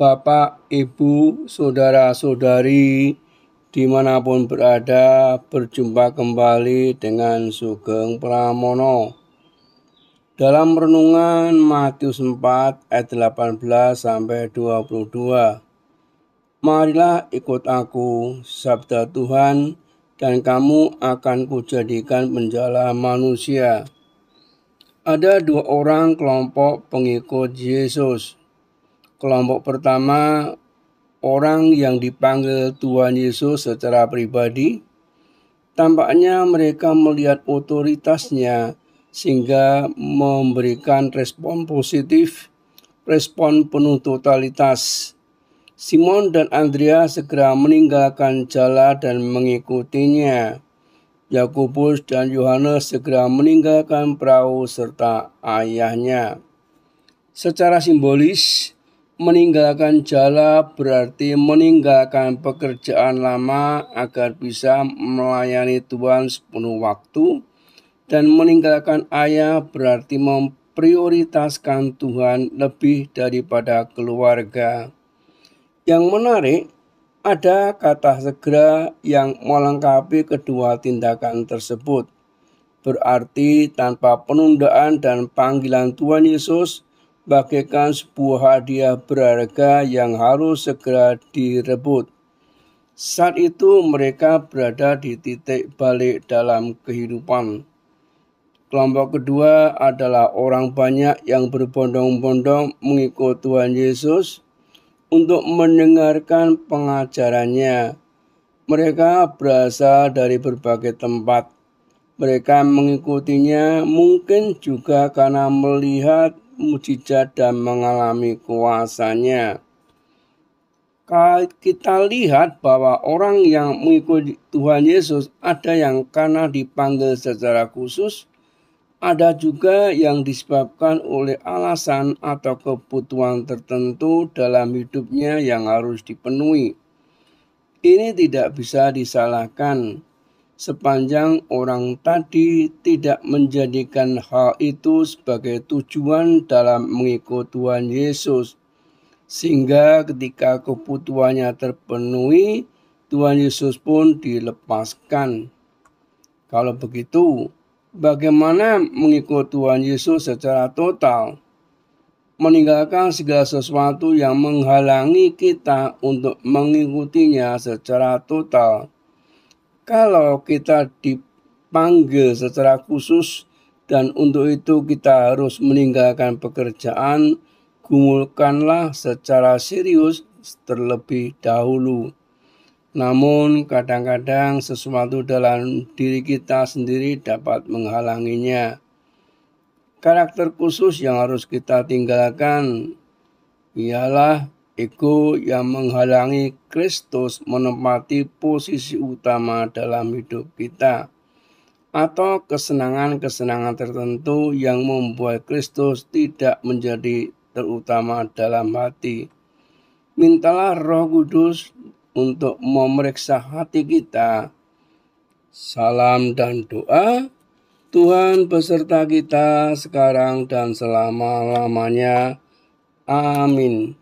Bapak, Ibu, Saudara-saudari, dimanapun berada, berjumpa kembali dengan Sugeng Pramono. Dalam renungan Matius 4 ayat 18 sampai 22. Marilah ikut aku, sabda Tuhan, dan kamu akan kujadikan penjala manusia. Ada dua orang kelompok pengikut Yesus. Kelompok pertama orang yang dipanggil Tuhan Yesus secara pribadi, tampaknya mereka melihat otoritasnya sehingga memberikan respon positif, respon penuh totalitas. Simon dan Andrea segera meninggalkan jala dan mengikutinya. Yakobus dan Yohanes segera meninggalkan perahu serta ayahnya. Secara simbolis, Meninggalkan jala berarti meninggalkan pekerjaan lama agar bisa melayani Tuhan sepenuh waktu dan meninggalkan ayah berarti memprioritaskan Tuhan lebih daripada keluarga. Yang menarik, ada kata segera yang melengkapi kedua tindakan tersebut. Berarti tanpa penundaan dan panggilan Tuhan Yesus, bagaikan sebuah hadiah berharga yang harus segera direbut. Saat itu mereka berada di titik balik dalam kehidupan. Kelompok kedua adalah orang banyak yang berbondong-bondong mengikut Tuhan Yesus untuk mendengarkan pengajarannya. Mereka berasal dari berbagai tempat. Mereka mengikutinya mungkin juga karena melihat mujizat dan mengalami kuasanya. Kita lihat bahwa orang yang mengikuti Tuhan Yesus ada yang karena dipanggil secara khusus, ada juga yang disebabkan oleh alasan atau kebutuhan tertentu dalam hidupnya yang harus dipenuhi. Ini tidak bisa disalahkan sepanjang orang tadi tidak menjadikan hal itu sebagai tujuan dalam mengikut Tuhan Yesus. Sehingga ketika kebutuhannya terpenuhi, Tuhan Yesus pun dilepaskan. Kalau begitu, bagaimana mengikut Tuhan Yesus secara total? Meninggalkan segala sesuatu yang menghalangi kita untuk mengikutinya secara total kalau kita dipanggil secara khusus dan untuk itu kita harus meninggalkan pekerjaan, gumulkanlah secara serius terlebih dahulu. Namun, kadang-kadang sesuatu dalam diri kita sendiri dapat menghalanginya. Karakter khusus yang harus kita tinggalkan ialah iku yang menghalangi Kristus menempati posisi utama dalam hidup kita atau kesenangan-kesenangan tertentu yang membuat Kristus tidak menjadi terutama dalam hati. Mintalah Roh Kudus untuk memeriksa hati kita. Salam dan doa Tuhan beserta kita sekarang dan selama-lamanya. Amin.